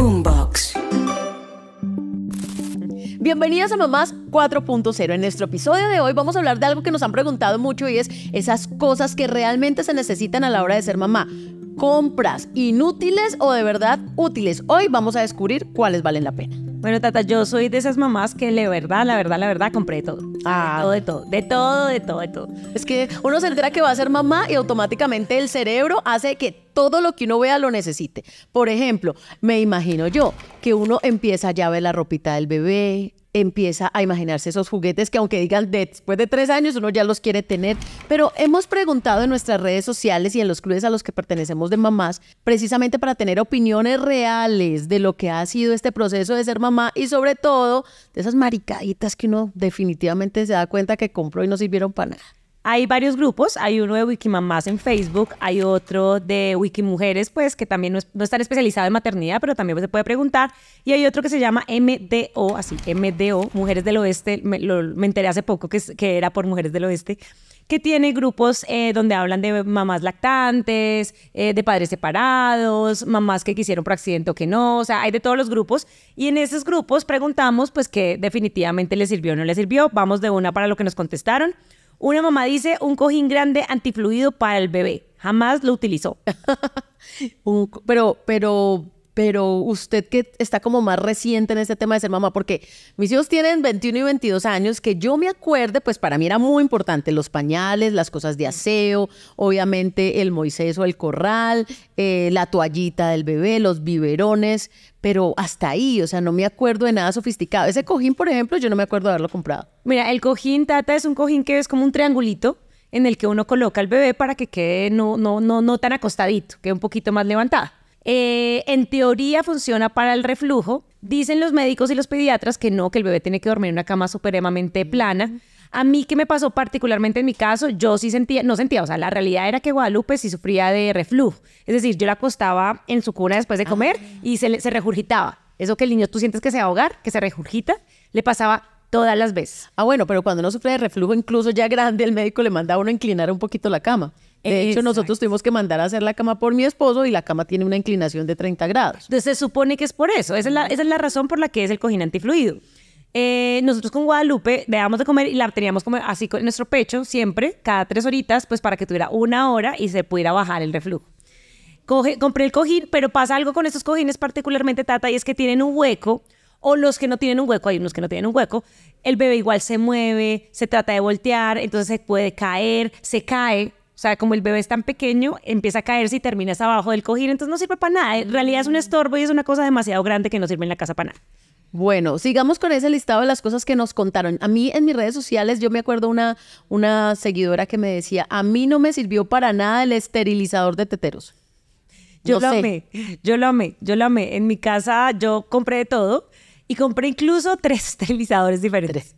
Boombox. Bienvenidas a Mamás 4.0. En nuestro episodio de hoy vamos a hablar de algo que nos han preguntado mucho y es esas cosas que realmente se necesitan a la hora de ser mamá. Compras inútiles o de verdad útiles. Hoy vamos a descubrir cuáles valen la pena. Bueno, Tata, yo soy de esas mamás que la verdad, la verdad, la verdad, compré de todo. De ah. todo, de todo, de todo, de todo, de todo. Es que uno se entera que va a ser mamá y automáticamente el cerebro hace que todo lo que uno vea lo necesite. Por ejemplo, me imagino yo que uno empieza ya a ver la ropita del bebé, empieza a imaginarse esos juguetes que aunque digan después de tres años uno ya los quiere tener. Pero hemos preguntado en nuestras redes sociales y en los clubes a los que pertenecemos de mamás, precisamente para tener opiniones reales de lo que ha sido este proceso de ser mamá y sobre todo de esas maricaditas que uno definitivamente se da cuenta que compró y no sirvieron para nada. Hay varios grupos, hay uno de Wikimamás en Facebook, hay otro de Wikimujeres, pues que también no, están especializados en maternidad, pero también se puede preguntar, y hay otro que se llama MDO, así, MDO, Mujeres del Oeste, me, enteré hace poco que, era por Mujeres del Oeste, que tiene grupos eh, donde hablan de mamás lactantes, eh, de padres separados, mamás que quisieron por accidente o que no, o sea, hay de todos los grupos, y en esos grupos preguntamos, pues, que definitivamente les sirvió o no les sirvió, vamos de una para lo que nos contestaron. Una mamá dice un cojín grande antifluido para el bebé. Jamás lo utilizó. pero, pero pero usted que está como más reciente en este tema de ser mamá, porque mis hijos tienen 21 y 22 años, que yo me acuerde, pues para mí era muy importante los pañales, las cosas de aseo, obviamente el Moisés o el corral, eh, la toallita del bebé, los biberones, pero hasta ahí, o sea, no me acuerdo de nada sofisticado. Ese cojín, por ejemplo, yo no me acuerdo de haberlo comprado. Mira, el cojín, Tata, es un cojín que es como un triangulito en el que uno coloca al bebé para que quede no, no, no, no tan acostadito, quede un poquito más levantada. Eh, en teoría funciona para el reflujo. Dicen los médicos y los pediatras que no, que el bebé tiene que dormir en una cama supremamente plana. A mí ¿qué me pasó particularmente en mi caso, yo sí sentía, no sentía, o sea, la realidad era que Guadalupe sí sufría de reflujo. Es decir, yo la acostaba en su cuna después de ah, comer y se, se regurgitaba. Eso que el niño tú sientes que se ahoga, ahogar, que se regurgita, le pasaba todas las veces. Ah, bueno, pero cuando uno sufre de reflujo, incluso ya grande, el médico le mandaba a uno inclinar un poquito la cama. De hecho, nosotros tuvimos que mandar a hacer la cama por mi esposo y la cama tiene una inclinación de 30 grados. Entonces se supone que es por eso. Esa es la, razón por la que es el cojín antifluido. Eh, nosotros con Guadalupe dejamos de comer y la teníamos como así en nuestro pecho siempre, cada tres horitas, pues para que tuviera una hora y se pudiera bajar el reflujo. compré el cojín, pero pasa algo con estos cojines particularmente, Tata, y es que tienen un hueco o los que no tienen un hueco, hay unos que no tienen un hueco, el bebé igual se mueve, se trata de voltear, entonces se puede caer, se cae, o sea, como el bebé es tan pequeño, empieza a caerse y terminas abajo del cojín, entonces no sirve para nada. En realidad es un mm. estorbo y es una cosa demasiado grande que no sirve en la casa para nada. Bueno, sigamos con ese listado de las cosas que nos contaron. A mí en mis redes sociales yo me acuerdo una, una seguidora que me decía, a mí no me sirvió para nada el esterilizador de teteros. Yo lo amé, yo lo amé, yo lo amé. En mi casa yo compré de todo y compré incluso tres esterilizadores diferentes.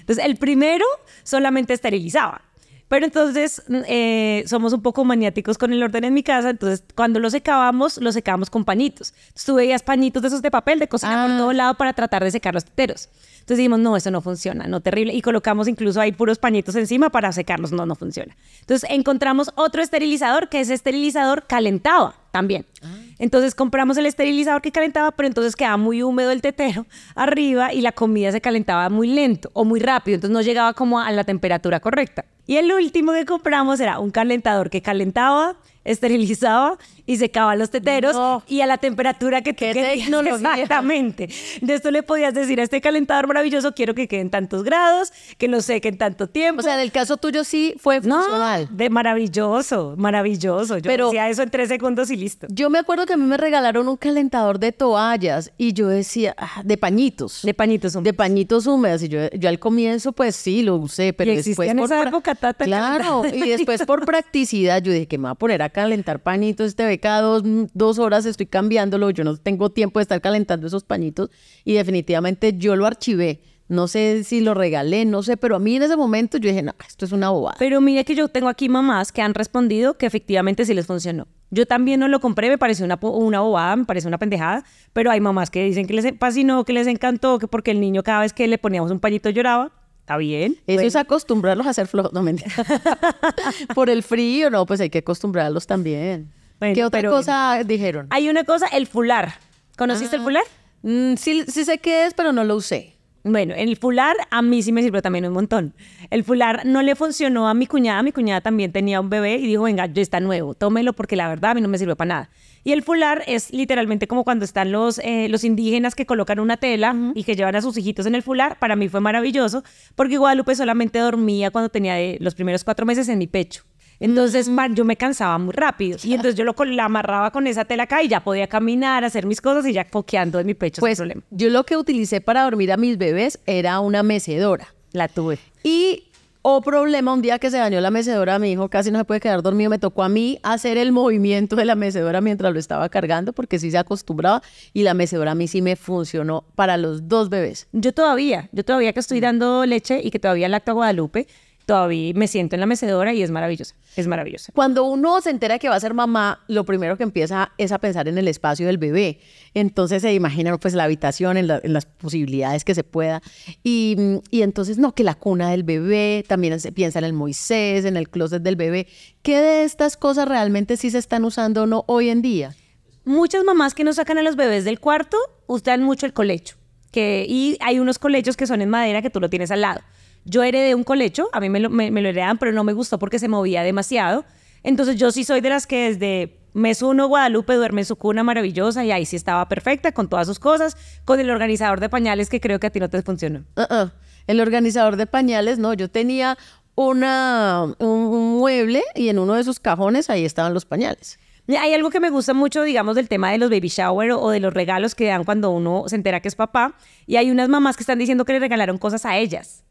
Entonces, el primero solamente esterilizaba. Pero entonces eh, somos un poco maniáticos con el orden en mi casa, entonces cuando lo secábamos, lo secábamos con pañitos. Entonces tú veías pañitos de esos de papel de cocina por ah. todo lado para tratar de secar los teteros. Entonces dijimos, no, eso no funciona, no terrible. Y colocamos incluso ahí puros pañitos encima para secarlos, no, no funciona. Entonces encontramos otro esterilizador que es esterilizador calentaba también. Ah. Entonces compramos el esterilizador que calentaba, pero entonces quedaba muy húmedo el tetero arriba y la comida se calentaba muy lento o muy rápido, entonces no llegaba como a la temperatura correcta. Y el último que compramos era un calentador que calentaba, esterilizaba y secaba los teteros y a la temperatura que, tenía. no exactamente. De esto le podías decir a este calentador maravilloso quiero que queden tantos grados, que lo sequen tanto tiempo. O sea, del caso tuyo sí fue funcional. No, de maravilloso, maravilloso. Yo Pero, hacía eso en tres segundos y listo. Yo me acuerdo que a mí me regalaron un calentador de toallas y yo decía, ah, de pañitos. De pañitos húmedos. De pañitos húmedos. Y yo, al comienzo, pues sí, lo usé, pero después. por claro, y después por practicidad, yo dije que me voy a poner a calentar pañitos. Este beca dos, mm, dos horas estoy cambiándolo. Yo no tengo tiempo de estar calentando esos pañitos. Y definitivamente yo lo archivé. No sé si lo regalé, no sé, pero a mí en ese momento yo dije, no, esto es una bobada. Pero mire que yo tengo aquí mamás que han respondido que efectivamente sí les funcionó. Yo también no lo compré, me pareció una, una bobada, me pareció una pendejada, pero hay mamás que dicen que les fascinó, que les encantó, que porque el niño cada vez que le poníamos un pañito lloraba. Está bien. Eso es acostumbrarlos a hacer flojos. No, Por el frío, no, pues hay que acostumbrarlos también. ¿Qué otra cosa dijeron? Hay una cosa, el fular. ¿Conociste el ah. fular? Mm, sí, sí sé qué es, pero no lo usé. Bueno, el fular a mí sí me sirvió también un montón. El fular no le funcionó a mi cuñada, mi cuñada también tenía un bebé y dijo, venga, yo está nuevo, tómelo porque la verdad a mí no me sirvió para nada. Y el fular es literalmente como cuando están los, eh, los indígenas que colocan una tela y que llevan a sus hijitos en el fular. Para mí fue maravilloso porque Guadalupe solamente dormía cuando tenía eh, los primeros cuatro meses en mi pecho. Entonces, yo me cansaba muy rápido. Y entonces yo lo, la amarraba con esa tela acá y ya podía caminar, hacer mis cosas y ya coqueando en mi pecho. Pues yo lo que utilicé para dormir a mis bebés era una mecedora. La tuve. Y o oh, problema, un día que se dañó la mecedora, mi hijo casi no se puede quedar dormido. Me tocó a mí hacer el movimiento de la mecedora mientras lo estaba cargando, porque sí se acostumbraba. Y la mecedora a mí sí me funcionó para los dos bebés. Yo todavía, yo todavía que estoy mm. dando leche y que todavía lacto a Guadalupe, todavía me siento en la mecedora y es maravillosa, es maravillosa. Cuando uno se entera que va a ser mamá, lo primero que empieza es a pensar en el espacio del bebé. Entonces se imagina pues la habitación, en, las posibilidades que se pueda. Y, entonces no, que la cuna del bebé, también se piensa en el Moisés, en el closet del bebé. ¿Qué de estas cosas realmente sí se están usando o no hoy en día? Muchas mamás que no sacan a los bebés del cuarto usan mucho el colecho. Que, y hay unos colechos que son en madera que tú lo tienes al lado. Yo heredé un colecho, a mí me lo, me, heredaban, pero no me gustó porque se movía demasiado. Entonces yo sí soy de las que desde mes uno Guadalupe duerme su cuna maravillosa y ahí sí estaba perfecta con todas sus cosas, con el organizador de pañales que creo que a ti no te funcionó. Uh-uh. El organizador de pañales, no, yo tenía una, un, mueble y en uno de esos cajones ahí estaban los pañales. Hay algo que me gusta mucho, digamos, del tema de los baby shower o de los regalos que dan cuando uno se entera que es papá. Y hay unas mamás que están diciendo que le regalaron cosas a ellas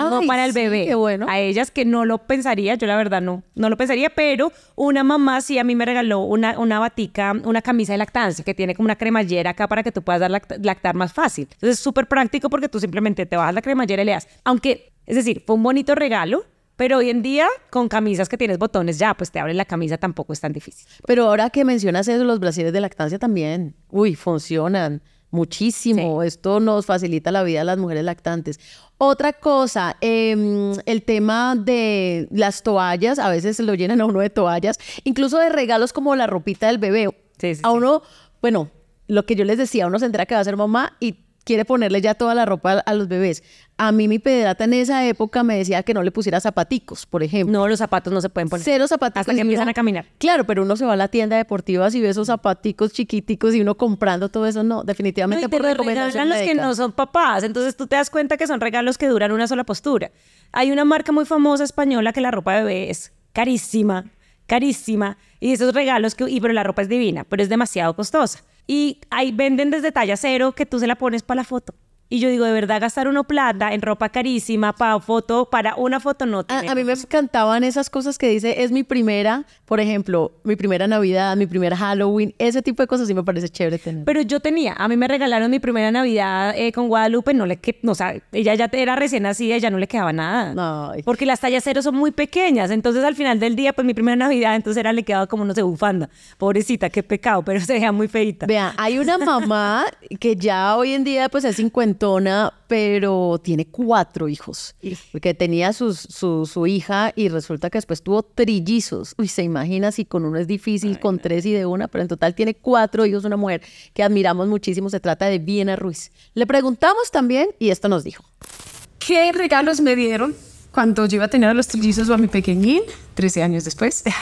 no para el bebé. bueno. A ellas que no lo pensaría, yo la verdad no, no lo pensaría, pero una mamá sí a mí me regaló una, una batica, una camisa de lactancia que tiene como una cremallera acá para que tú puedas dar lactar más fácil. Entonces es súper práctico porque tú simplemente te bajas la cremallera y le das. Aunque, es decir, fue un bonito regalo, pero hoy en día, con camisas que tienes botones ya, pues te abren la camisa, tampoco es tan difícil. Pero ahora que mencionas eso, los brasiles de lactancia también, uy, funcionan muchísimo. Esto nos facilita la vida a las mujeres lactantes. Otra cosa, em, el tema de las toallas, a veces se lo llenan a uno de toallas, incluso de regalos como la ropita del bebé. a uno, bueno, lo que yo les decía, a uno se entera que va a ser mamá y quiere ponerle ya toda la ropa a los bebés. A mí mi pederata en esa época me decía que no le pusiera zapaticos, por ejemplo. No, los zapatos no se pueden poner. Cero zapatitos. Hasta que empiezan a caminar. Claro, pero uno se va a la tienda deportiva y ve esos zapaticos chiquiticos y uno comprando todo eso. No, definitivamente no, y te por los que no son papás. Entonces tú te das cuenta que son regalos que duran una sola postura. Hay una marca muy famosa española que la ropa de bebé es carísima, carísima. Y esos regalos que... Y pero la ropa es divina, pero es demasiado costosa. Y ahí venden desde talla cero que tú se la pones para la foto. Y yo digo, de verdad, gastar uno plata en ropa carísima para foto, para una foto no. A, mí me encantaban esas cosas que dice, es mi primera, por ejemplo, mi primera Navidad, mi primer Halloween, ese tipo de cosas sí me parece chévere tener. Pero yo tenía, a mí me regalaron mi primera Navidad eh, con Guadalupe, no le, que, no, o sea, ella ya era recién nacida, ya no le quedaba nada. Porque las tallas cero son muy pequeñas, entonces al final del día, pues mi primera Navidad, entonces era le quedaba como, no sé, bufanda. Pobrecita, qué pecado, pero se veía muy feita. Vean, hay una mamá que ya hoy en día, pues es 50 pero tiene cuatro hijos. Porque tenía su, hija y resulta que después tuvo trillizos. Uy, se imagina si con uno es difícil, con tres y de una, pero en total tiene cuatro hijos, una mujer que admiramos muchísimo. Se trata de Viena Ruiz. Le preguntamos también y esto nos dijo. ¿Qué regalos me dieron cuando yo iba a tener los trillizos o a mi pequeñín, 13 años después?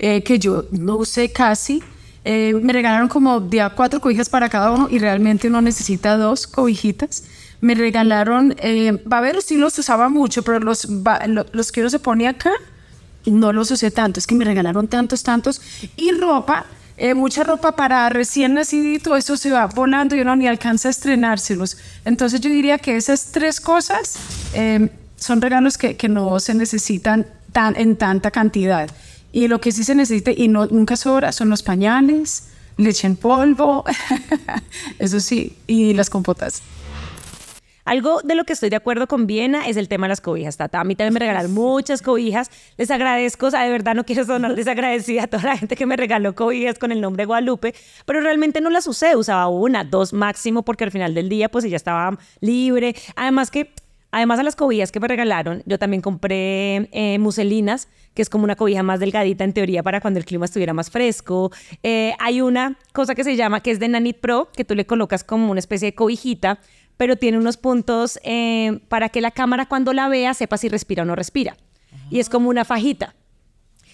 Eh, que yo no usé casi eh, me regalaron como cuatro cobijas para cada uno y realmente uno necesita dos cobijitas. Me regalaron va a ver sí los usaba mucho, pero los, los que uno se pone acá no los usé tanto. Es que me regalaron tantos, tantos. Y ropa, eh, mucha ropa para recién nacidito, eso se va volando y uno ni alcanza a estrenárselos. Entonces yo diría que esas tres cosas eh, son regalos que, que, no se necesitan tan, en tanta cantidad. Y lo que sí se necesita y no, nunca sobra son los pañales, leche en polvo, eso sí, y las compotas. Algo de lo que estoy de acuerdo con Viena es el tema de las cobijas, Tata. A mí también me regalaron muchas cobijas. Les agradezco, o sea, de verdad no quiero sonar desagradecida a toda la gente que me regaló cobijas con el nombre Guadalupe, pero realmente no las usé, usaba una, dos máximo, porque al final del día pues ya estaba libre. Además que Además a las cobijas que me regalaron, yo también compré eh, muselinas, que es como una cobija más delgadita en teoría para cuando el clima estuviera más fresco. Eh, hay una cosa que se llama, que es de Nanit Pro, que tú le colocas como una especie de cobijita, pero tiene unos puntos eh, para que la cámara cuando la vea sepa si respira o no respira. Y es como una fajita.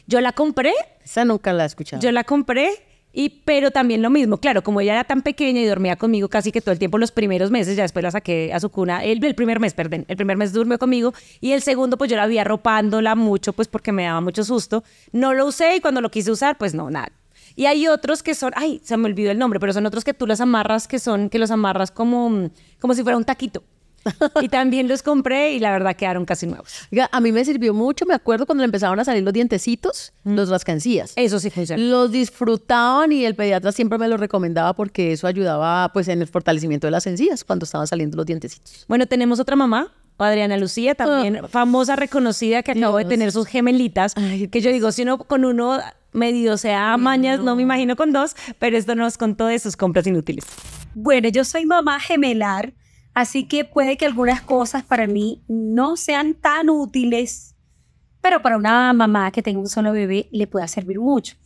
Yo la compré. Esa nunca la he escuchado. Yo la compré y, pero también lo mismo, claro, como ella era tan pequeña y dormía conmigo casi que todo el tiempo los primeros meses, ya después la saqué a su cuna, el, el primer mes, perdón, el primer mes durmió conmigo y el segundo pues yo la vi arropándola mucho pues porque me daba mucho susto, no lo usé y cuando lo quise usar pues no, nada. Y hay otros que son, ay, se me olvidó el nombre, pero son otros que tú las amarras, que son, que los amarras como, como si fuera un taquito. Y también los compré y la verdad quedaron casi nuevos. a mí me sirvió mucho, me acuerdo cuando le empezaron a salir los dientecitos, mm. los rascancías. Eso sí Los disfrutaban y el pediatra siempre me lo recomendaba porque eso ayudaba pues en el fortalecimiento de las encías cuando estaban saliendo los dientecitos. Bueno, tenemos otra mamá Adriana Lucía, ah. también famosa, reconocida, que acabó de tener sus gemelitas. que yo digo, si uno con uno medio o sea mañas, no. me imagino con dos, pero esto nos contó de sus compras inútiles. Bueno, yo soy mamá gemelar Así que puede que algunas cosas para mí no sean tan útiles, pero para una mamá que tenga un solo bebé le pueda servir mucho.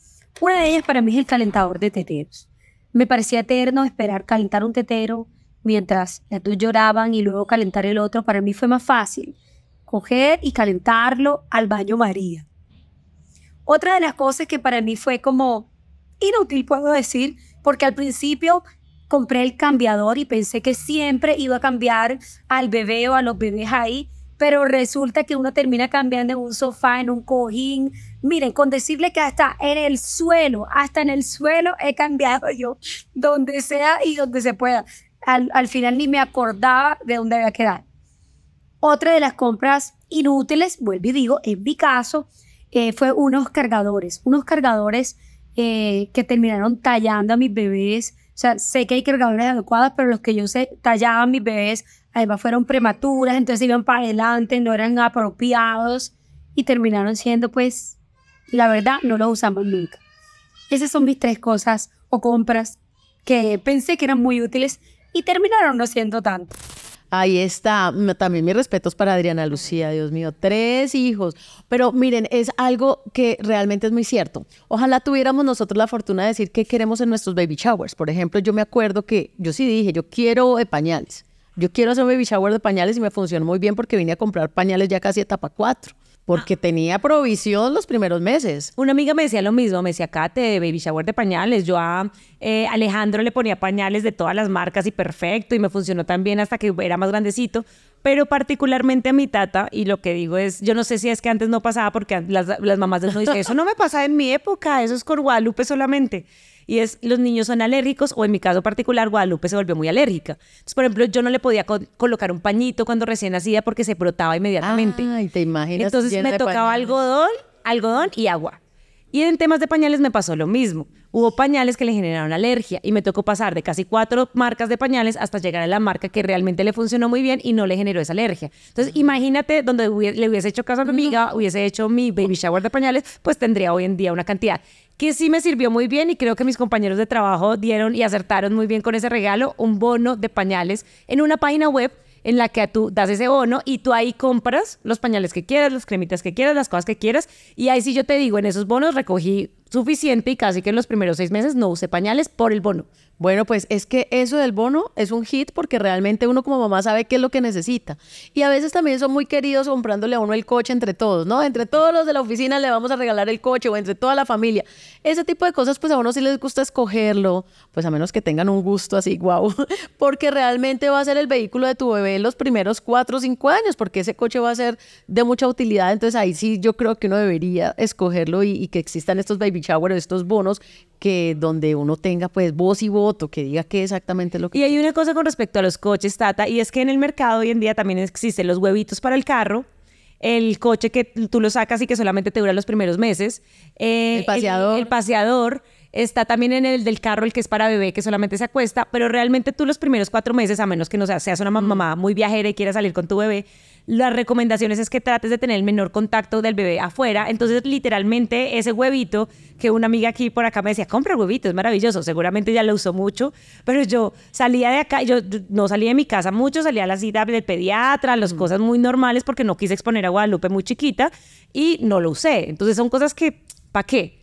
Una de ellas para mí es el calentador de teteros. Me parecía eterno esperar calentar un tetero mientras las dos lloraban y luego calentar el otro. Para mí fue más fácil coger y calentarlo al baño María. Otra de las cosas que para mí fue como inútil, puedo decir, porque al principio compré el cambiador y pensé que siempre iba a cambiar al bebé o a los bebés ahí, pero resulta que uno termina cambiando en un sofá, en un cojín. Miren, con decirle que hasta en el suelo, hasta en el suelo he cambiado yo, donde sea y donde se pueda. Al, final ni me acordaba de dónde había quedado. Otra de las compras inútiles, vuelvo y digo, en mi caso, eh, fue unos cargadores, unos cargadores eh, que terminaron tallando a mis bebés o sea, sé que hay cargadores adecuadas, pero los que yo sé tallaban mis bebés, además fueron prematuras, entonces iban para adelante, no eran apropiados y terminaron siendo, pues, la verdad, no los usamos nunca. Esas son mis tres cosas o compras que pensé que eran muy útiles y terminaron no siendo tanto. Ahí está. También mis respetos para Adriana Lucía, Dios mío. Tres hijos. Pero miren, es algo que realmente es muy cierto. Ojalá tuviéramos nosotros la fortuna de decir qué queremos en nuestros baby showers. Por ejemplo, yo me acuerdo que yo sí dije, yo quiero de pañales. Yo quiero hacer un baby shower de pañales y me funcionó muy bien porque vine a comprar pañales ya casi etapa cuatro, porque ah. tenía provisión los primeros meses. Una amiga me decía lo mismo, me decía, Kate, baby shower de pañales, yo a eh, Alejandro le ponía pañales de todas las marcas y perfecto, y me funcionó también hasta que era más grandecito. Pero particularmente a mi tata, y lo que digo es, yo no sé si es que antes no pasaba, porque las, mamás de los dicen, eso no me pasaba en mi época, eso es con Guadalupe solamente y es los niños son alérgicos o en mi caso particular Guadalupe se volvió muy alérgica. Entonces, por ejemplo, yo no le podía colocar un pañito cuando recién nacía porque se brotaba inmediatamente. Ay, te imaginas. Entonces me tocaba algodón, algodón y agua. Y en temas de pañales me pasó lo mismo. Hubo pañales que le generaron alergia y me tocó pasar de casi cuatro marcas de pañales hasta llegar a la marca que realmente le funcionó muy bien y no le generó esa alergia. Entonces, imagínate donde le hubiese hecho caso a mi amiga, hubiese hecho mi baby shower de pañales, pues tendría hoy en día una cantidad que sí me sirvió muy bien y creo que mis compañeros de trabajo dieron y acertaron muy bien con ese regalo, un bono de pañales en una página web en la que tú das ese bono y tú ahí compras los pañales que quieras, las cremitas que quieras, las cosas que quieras. Y ahí sí yo te digo, en esos bonos recogí suficiente y casi que en los primeros seis meses no usé pañales por el bono. Bueno, pues es que eso del bono es un hit porque realmente uno como mamá sabe qué es lo que necesita. Y a veces también son muy queridos comprándole a uno el coche entre todos, ¿no? Entre todos los de la oficina le vamos a regalar el coche o entre toda la familia. Ese tipo de cosas pues a uno sí les gusta escogerlo, pues a menos que tengan un gusto así, guau, porque realmente va a ser el vehículo de tu bebé en los primeros cuatro o cinco años, porque ese coche va a ser de mucha utilidad. Entonces ahí sí yo creo que uno debería escogerlo y, que existan estos baby showers, estos bonos que donde uno tenga pues voz y voz que diga exactamente lo Y hay una cosa con respecto a los coches, Tata, y es que en el mercado hoy en día también existen los huevitos para el carro, el coche que tú lo sacas y que solamente te dura los primeros meses, eh, el paseador Está también en el del carro, el que es para bebé, que solamente se acuesta, pero realmente tú los primeros cuatro meses, a menos que no seas, una mamá muy viajera y quieras salir con tu bebé, las recomendaciones es que trates de tener el menor contacto del bebé afuera. Entonces, literalmente, ese huevito que una amiga aquí por acá me decía, compra el huevito, es maravilloso. Seguramente ya lo usó mucho, pero yo salía de acá, yo no salía de mi casa mucho, salía a la cita del pediatra, las cosas muy normales, porque no quise exponer a Guadalupe muy chiquita y no lo usé. Entonces, son cosas que, ¿para qué?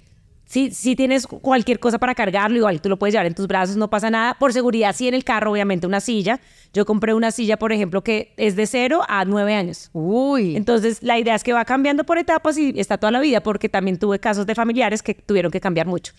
si, si tienes cualquier cosa para cargarlo, igual tú lo puedes llevar en tus brazos, no pasa nada. Por seguridad, sí en el carro, obviamente, una silla. Yo compré una silla, por ejemplo, que es de cero a nueve años. Uy. Entonces, la idea es que va cambiando por etapas y está toda la vida, porque también tuve casos de familiares que tuvieron que cambiar mucho.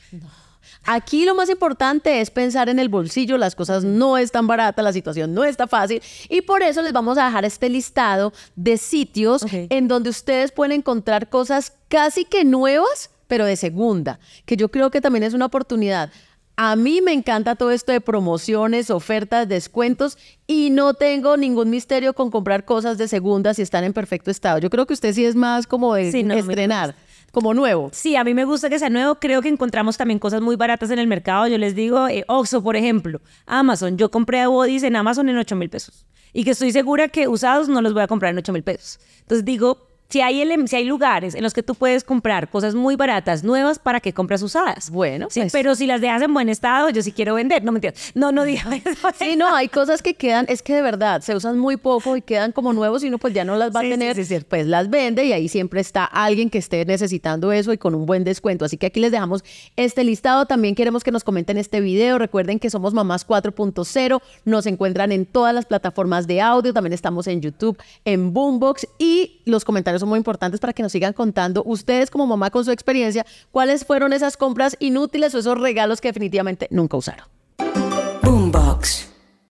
Aquí lo más importante es pensar en el bolsillo, las cosas no están baratas, la situación no está fácil y por eso les vamos a dejar este listado de sitios en donde ustedes pueden encontrar cosas casi que nuevas pero de segunda, que yo creo que también es una oportunidad. A mí me encanta todo esto de promociones, ofertas, descuentos y no tengo ningún misterio con comprar cosas de segunda si están en perfecto estado. Yo creo que usted sí es más como de estrenar como nuevo. Sí, a mí me gusta que sea nuevo. Creo que encontramos también cosas muy baratas en el mercado. Yo les digo, eh, Oxxo, por ejemplo, Amazon. Yo compré a Bodies en Amazon en 8 mil pesos. Y que estoy segura que usados no los voy a comprar en 8 mil pesos. Entonces digo, si hay, si hay lugares en los que tú puedes comprar cosas muy baratas, nuevas, ¿para que compras usadas? Bueno, pues. pero si las dejas en buen estado, yo sí quiero vender, no me entiendes No, no digo eso. Sí, no, hay cosas que quedan, es que de verdad, se usan muy poco y quedan como nuevos y uno pues ya no las va a tener. pues las vende y ahí siempre está alguien que esté necesitando eso y con un buen descuento. Así que aquí les dejamos este listado. También queremos que nos comenten este video. Recuerden que somos Mamás 4.0. Nos encuentran en todas las plataformas de audio. También estamos en YouTube, en Boombox y los comentarios son muy importantes para que nos sigan contando ustedes como mamá con su experiencia, cuáles fueron esas compras inútiles o esos regalos que definitivamente nunca usaron. Boombox.